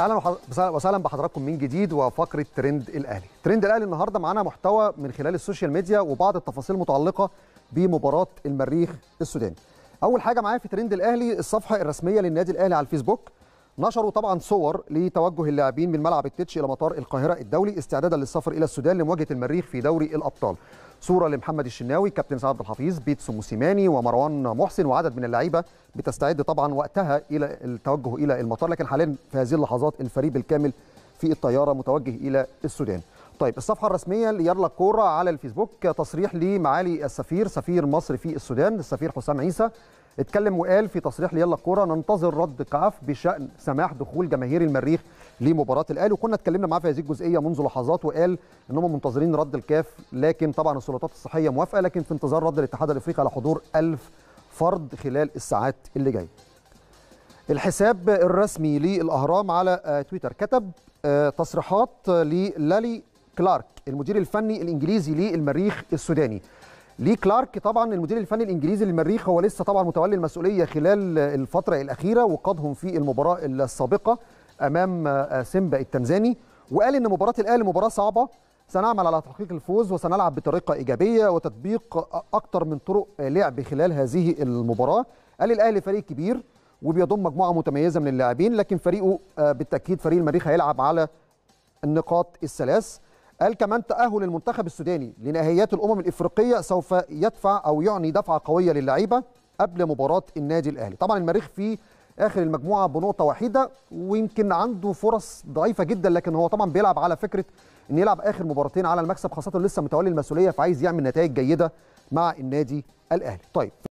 اهلا وسهلا بحضراتكم من جديد وفقره ترند الاهلي ترند الاهلي النهارده معانا محتوى من خلال السوشيال ميديا وبعض التفاصيل المتعلقه بمباراه المريخ السوداني اول حاجه معايا في ترند الاهلي الصفحه الرسميه للنادي الاهلي على الفيسبوك نشروا طبعا صور لتوجه اللاعبين من ملعب التتش الى مطار القاهره الدولي استعدادا للسفر الى السودان لمواجهه المريخ في دوري الابطال صوره لمحمد الشناوي كابتن سعد الحفيظ بيتسو موسيماني ومروان محسن وعدد من اللعيبه بتستعد طبعا وقتها الى التوجه الى المطار لكن حاليا في هذه اللحظات الفريق بالكامل في الطياره متوجه الى السودان طيب الصفحه الرسميه ليرلا كوره على الفيسبوك تصريح لمعالي السفير سفير مصر في السودان السفير حسام عيسى اتكلم وقال في تصريح ليلا الكوره ننتظر رد كاف بشان سماح دخول جماهير المريخ لمباراه الاهلي وكنا اتكلمنا معاه في هذه الجزئيه منذ لحظات وقال ان هم منتظرين رد الكاف لكن طبعا السلطات الصحيه موافقه لكن في انتظار رد الاتحاد الافريقي على حضور 1000 فرد خلال الساعات اللي جايه. الحساب الرسمي للاهرام على آه، تويتر كتب آه، تصريحات للالي كلارك المدير الفني الانجليزي للمريخ السوداني لي كلارك طبعا المدير الفني الانجليزي للمريخ هو لسه طبعا متولي المسؤوليه خلال الفتره الاخيره وقادهم في المباراه السابقه امام سيمبا التنزاني وقال ان مباراه الاهلي مباراه صعبه سنعمل على تحقيق الفوز وسنلعب بطريقه ايجابيه وتطبيق اكثر من طرق لعب خلال هذه المباراه قال الاهلي فريق كبير وبيضم مجموعه متميزه من اللاعبين لكن فريقه بالتاكيد فريق المريخ هيلعب على النقاط الثلاث قال كمان تأهل المنتخب السوداني لنهائيات الأمم الإفريقية سوف يدفع أو يعني دفعة قوية للعيبة قبل مباراة النادي الأهلي طبعا المريخ في آخر المجموعة بنقطة وحيدة ويمكن عنده فرص ضعيفة جدا لكن هو طبعا بيلعب على فكرة أن يلعب آخر مباراتين على المكسب خاصة لسه متولي المسؤولية فعايز يعمل نتائج جيدة مع النادي الأهلي طيب